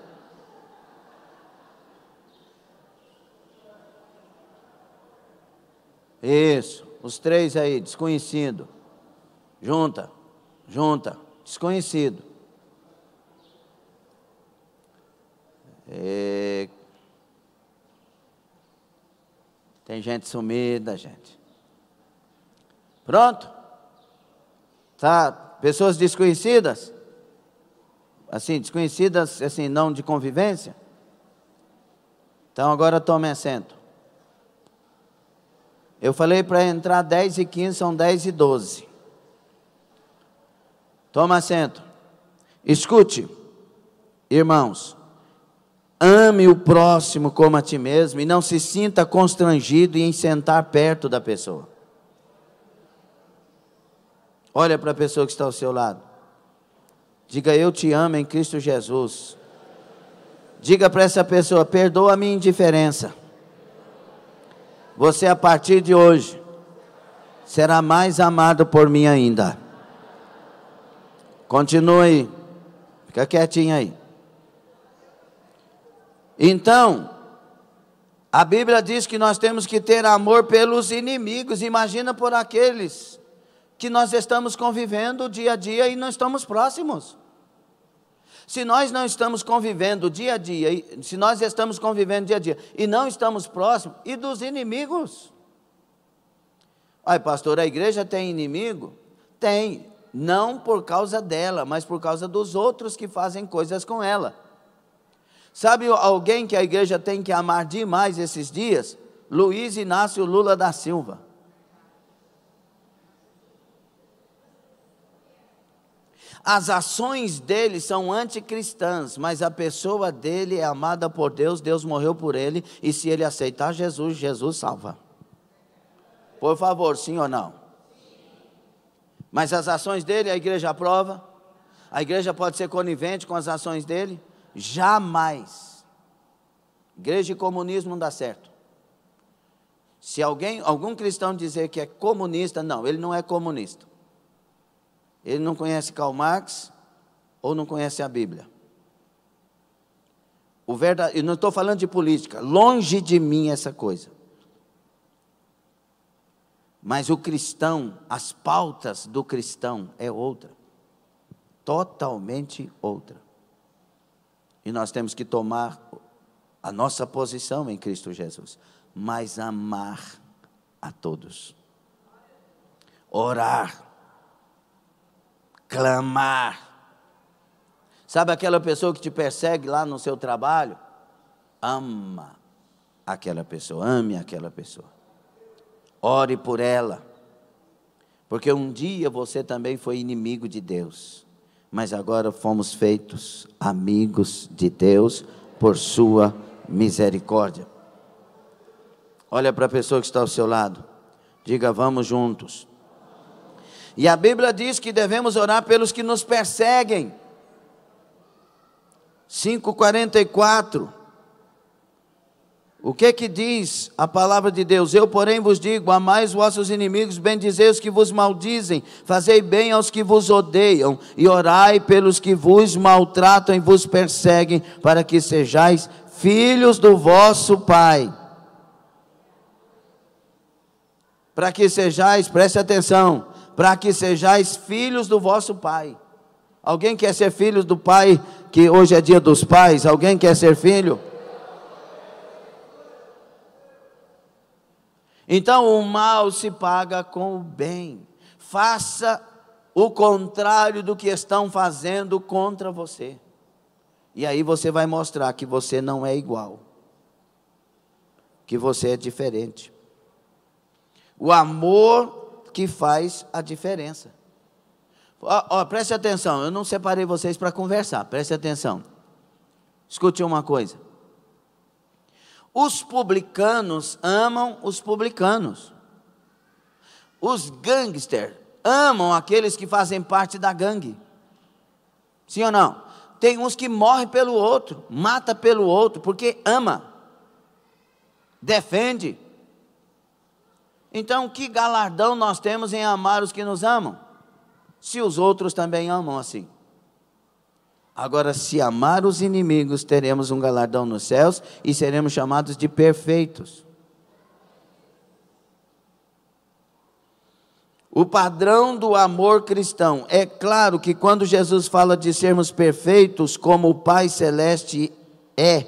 [SPEAKER 1] Isso. Os três aí, desconhecido. Junta. Junta. Desconhecido. Tem gente sumida, gente. Pronto? Tá? Pessoas desconhecidas? Assim, desconhecidas, assim, não de convivência? Então agora tome assento. Eu falei para entrar 10 e 15, são 10 e 12. Toma assento. Escute, irmãos. Ame o próximo como a ti mesmo e não se sinta constrangido em sentar perto da pessoa. Olha para a pessoa que está ao seu lado. Diga: Eu te amo em Cristo Jesus. Diga para essa pessoa: Perdoa a minha indiferença. Você, a partir de hoje, será mais amado por mim ainda. Continue. Fica quietinho aí. Então, a Bíblia diz que nós temos que ter amor pelos inimigos, imagina por aqueles que nós estamos convivendo dia a dia e não estamos próximos. Se nós não estamos convivendo dia a dia, se nós estamos convivendo dia a dia e não estamos próximos, e dos inimigos? Ai, pastor, a igreja tem inimigo? Tem, não por causa dela, mas por causa dos outros que fazem coisas com ela. Sabe alguém que a igreja tem que amar demais esses dias? Luiz Inácio Lula da Silva. As ações dele são anticristãs, mas a pessoa dele é amada por Deus, Deus morreu por ele, e se ele aceitar Jesus, Jesus salva. Por favor, sim ou não? Mas as ações dele a igreja aprova? A igreja pode ser conivente com as ações dele? Jamais. Igreja e comunismo não dá certo. Se alguém, algum cristão dizer que é comunista, não, ele não é comunista. Ele não conhece Karl Marx ou não conhece a Bíblia. O verdade, eu não estou falando de política, longe de mim essa coisa. Mas o cristão, as pautas do cristão é outra. Totalmente outra. E nós temos que tomar a nossa posição em Cristo Jesus, mas amar a todos. Orar. Clamar. Sabe aquela pessoa que te persegue lá no seu trabalho? Ama aquela pessoa, ame aquela pessoa. Ore por ela. Porque um dia você também foi inimigo de Deus mas agora fomos feitos amigos de Deus por sua misericórdia. Olha para a pessoa que está ao seu lado. Diga, vamos juntos. E a Bíblia diz que devemos orar pelos que nos perseguem. 5,44. O que é que diz a palavra de Deus? Eu, porém, vos digo: amai os vossos inimigos, bendizei os que vos maldizem, fazei bem aos que vos odeiam, e orai pelos que vos maltratam e vos perseguem, para que sejais filhos do vosso Pai. Para que sejais, preste atenção, para que sejais filhos do vosso Pai. Alguém quer ser filho do Pai, que hoje é dia dos pais? Alguém quer ser filho? Então o mal se paga com o bem. Faça o contrário do que estão fazendo contra você. E aí você vai mostrar que você não é igual, que você é diferente. O amor que faz a diferença. Oh, oh, preste atenção, eu não separei vocês para conversar, preste atenção. Escute uma coisa. Os publicanos amam os publicanos. Os gangsters amam aqueles que fazem parte da gangue. Sim ou não? Tem uns que morrem pelo outro, mata pelo outro, porque ama, defende. Então, que galardão nós temos em amar os que nos amam, se os outros também amam assim? Agora, se amar os inimigos, teremos um galardão nos céus e seremos chamados de perfeitos. O padrão do amor cristão. É claro que quando Jesus fala de sermos perfeitos como o Pai Celeste é,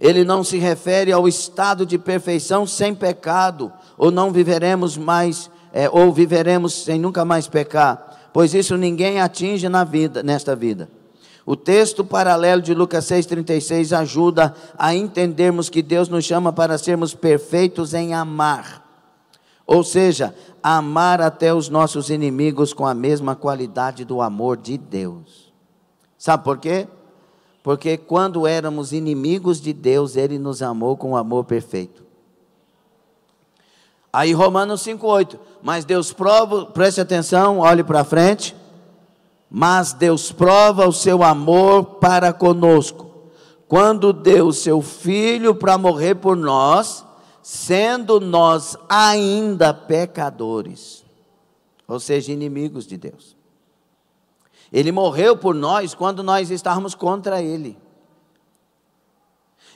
[SPEAKER 1] ele não se refere ao estado de perfeição sem pecado, ou não viveremos mais, é, ou viveremos sem nunca mais pecar pois isso ninguém atinge na vida, nesta vida. O texto paralelo de Lucas 6,36 ajuda a entendermos que Deus nos chama para sermos perfeitos em amar. Ou seja, amar até os nossos inimigos com a mesma qualidade do amor de Deus. Sabe por quê? Porque quando éramos inimigos de Deus, Ele nos amou com o amor perfeito. Aí Romanos 5,8. Mas Deus prova, preste atenção, olhe para frente. Mas Deus prova o seu amor para conosco. Quando deu seu filho para morrer por nós, sendo nós ainda pecadores, ou seja, inimigos de Deus. Ele morreu por nós quando nós estávamos contra ele.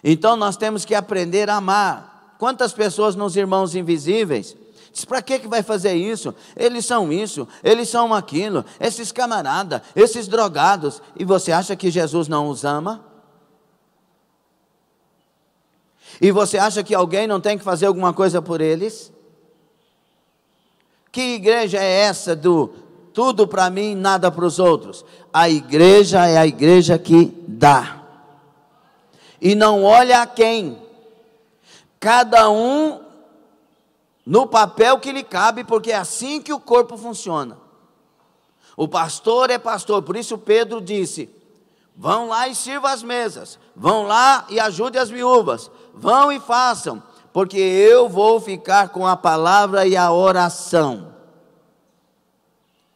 [SPEAKER 1] Então nós temos que aprender a amar. Quantas pessoas nos irmãos invisíveis? Diz, para que, que vai fazer isso? Eles são isso, eles são aquilo, esses camarada, esses drogados. E você acha que Jesus não os ama? E você acha que alguém não tem que fazer alguma coisa por eles? Que igreja é essa do tudo para mim, nada para os outros? A igreja é a igreja que dá. E não olha a quem, cada um no papel que lhe cabe, porque é assim que o corpo funciona. O pastor é pastor, por isso Pedro disse: vão lá e sirva as mesas, vão lá e ajude as viúvas, vão e façam, porque eu vou ficar com a palavra e a oração.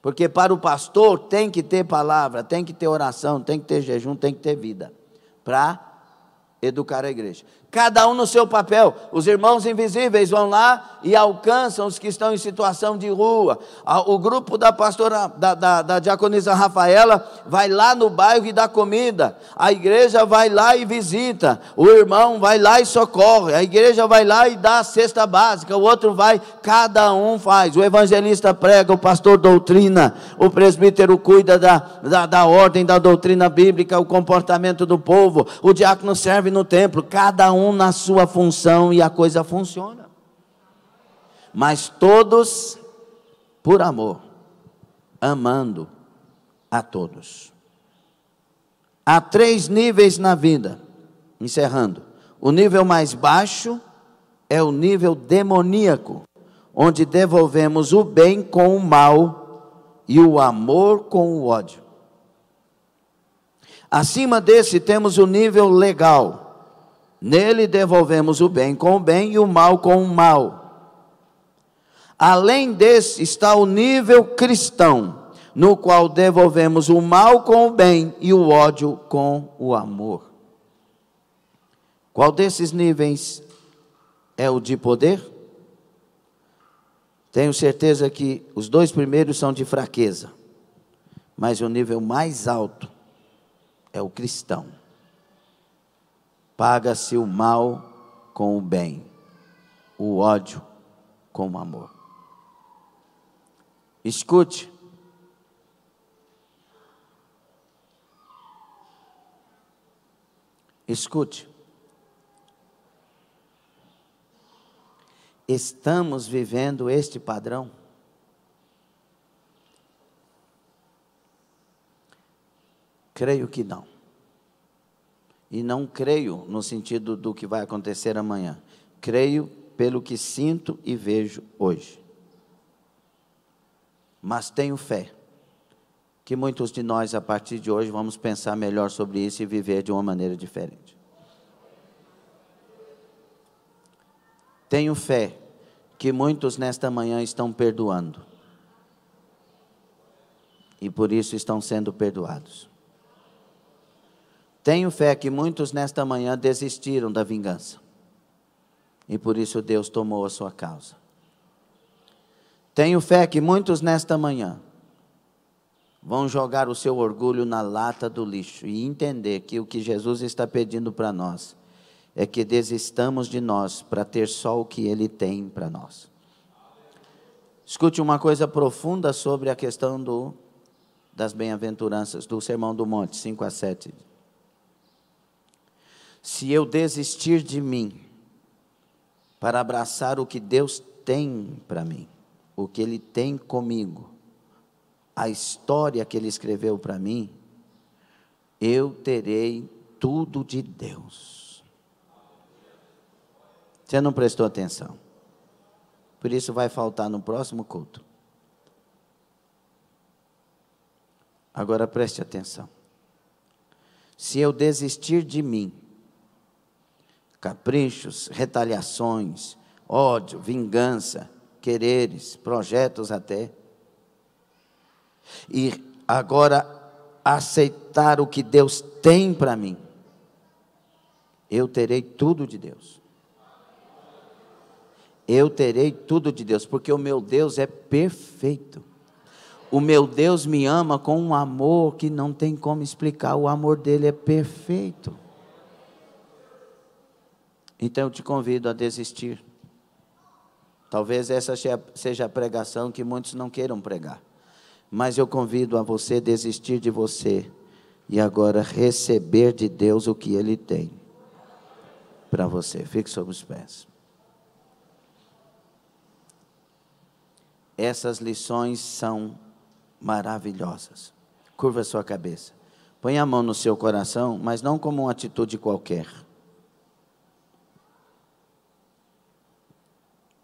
[SPEAKER 1] Porque para o pastor tem que ter palavra, tem que ter oração, tem que ter jejum, tem que ter vida, para educar a igreja cada um no seu papel. Os irmãos invisíveis vão lá e alcançam os que estão em situação de rua. O grupo da pastora, da, da, da diaconisa Rafaela, vai lá no bairro e dá comida. A igreja vai lá e visita. O irmão vai lá e socorre. A igreja vai lá e dá a cesta básica. O outro vai, cada um faz. O evangelista prega, o pastor doutrina, o presbítero cuida da, da, da ordem, da doutrina bíblica, o comportamento do povo. O diácono serve no templo. Cada um um na sua função e a coisa funciona. Mas todos por amor, amando a todos. Há três níveis na vida, encerrando. O nível mais baixo é o nível demoníaco, onde devolvemos o bem com o mal e o amor com o ódio. Acima desse temos o nível legal Nele devolvemos o bem com o bem e o mal com o mal. Além desse está o nível cristão, no qual devolvemos o mal com o bem e o ódio com o amor. Qual desses níveis é o de poder? Tenho certeza que os dois primeiros são de fraqueza, mas o nível mais alto é o cristão. Paga-se o mal com o bem, o ódio com o amor. Escute. Escute. Estamos vivendo este padrão? Creio que não e não creio no sentido do que vai acontecer amanhã. Creio pelo que sinto e vejo hoje. Mas tenho fé que muitos de nós, a partir de hoje, vamos pensar melhor sobre isso e viver de uma maneira diferente. Tenho fé que muitos nesta manhã estão perdoando e por isso estão sendo perdoados. Tenho fé que muitos nesta manhã desistiram da vingança. E por isso Deus tomou a sua causa. Tenho fé que muitos nesta manhã vão jogar o seu orgulho na lata do lixo e entender que o que Jesus está pedindo para nós é que desistamos de nós para ter só o que Ele tem para nós. Escute uma coisa profunda sobre a questão do, das bem-aventuranças, do Sermão do Monte, 5 a 7 se eu desistir de mim para abraçar o que Deus tem para mim, o que Ele tem comigo, a história que Ele escreveu para mim, eu terei tudo de Deus. Você não prestou atenção. Por isso vai faltar no próximo culto. Agora preste atenção. Se eu desistir de mim, caprichos, retaliações, ódio, vingança, quereres, projetos até. E agora aceitar o que Deus tem para mim. Eu terei tudo de Deus. Eu terei tudo de Deus, porque o meu Deus é perfeito. O meu Deus me ama com um amor que não tem como explicar. O amor dele é perfeito. Então eu te convido a desistir. Talvez essa seja a pregação que muitos não queiram pregar. Mas eu convido a você desistir de você e agora receber de Deus o que Ele tem para você. Fique sob os pés. Essas lições são maravilhosas. Curva sua cabeça. Põe a mão no seu coração, mas não como uma atitude qualquer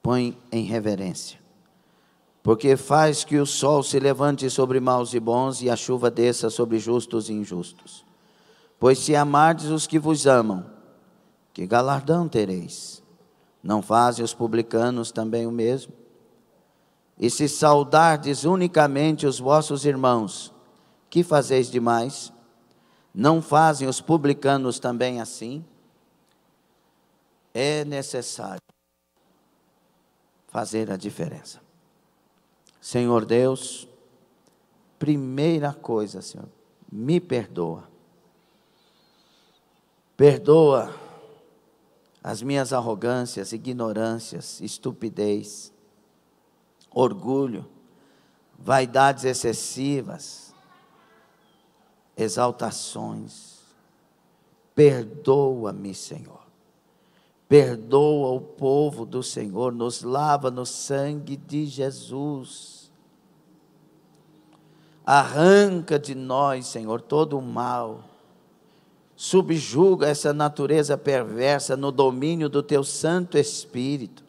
[SPEAKER 1] põe em reverência. Porque faz que o sol se levante sobre maus e bons e a chuva desça sobre justos e injustos. Pois se amardes os que vos amam, que galardão tereis? Não fazem os publicanos também o mesmo? E se saudardes unicamente os vossos irmãos, que fazeis demais? Não fazem os publicanos também assim? É necessário fazer a diferença. Senhor Deus, primeira coisa, Senhor, me perdoa. Perdoa as minhas arrogâncias, ignorâncias, estupidez, orgulho, vaidades excessivas, exaltações. Perdoa-me, Senhor. Perdoa o povo do Senhor, nos lava no sangue de Jesus. Arranca de nós, Senhor, todo o mal. Subjuga essa natureza perversa no domínio do teu Santo Espírito.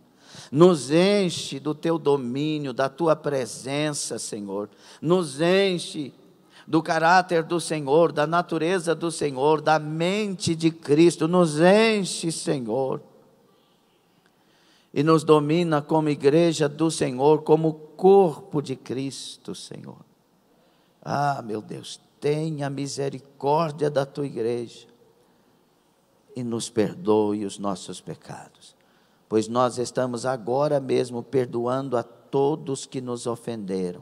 [SPEAKER 1] Nos enche do teu domínio, da tua presença, Senhor. Nos enche do caráter do Senhor, da natureza do Senhor, da mente de Cristo. Nos enche, Senhor e nos domina como igreja do Senhor, como corpo de Cristo, Senhor. Ah, meu Deus, tenha misericórdia da tua igreja e nos perdoe os nossos pecados, pois nós estamos agora mesmo perdoando a todos que nos ofenderam.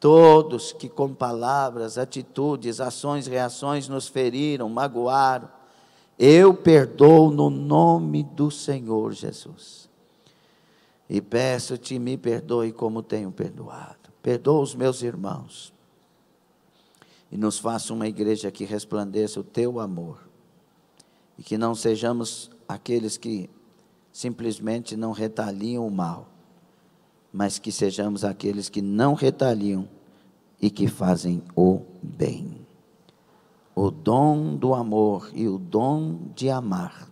[SPEAKER 1] Todos que com palavras, atitudes, ações, reações nos feriram, magoaram, eu perdoo no nome do Senhor Jesus e peço-te, me perdoe como tenho perdoado. Perdoa os meus irmãos e nos faça uma igreja que resplandeça o teu amor e que não sejamos aqueles que simplesmente não retaliam o mal, mas que sejamos aqueles que não retaliam e que fazem o bem. O dom do amor e o dom de amar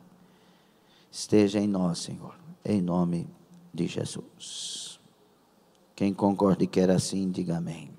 [SPEAKER 1] esteja em nós, Senhor, em nome de Jesus. Quem concorde e quer assim, diga amém.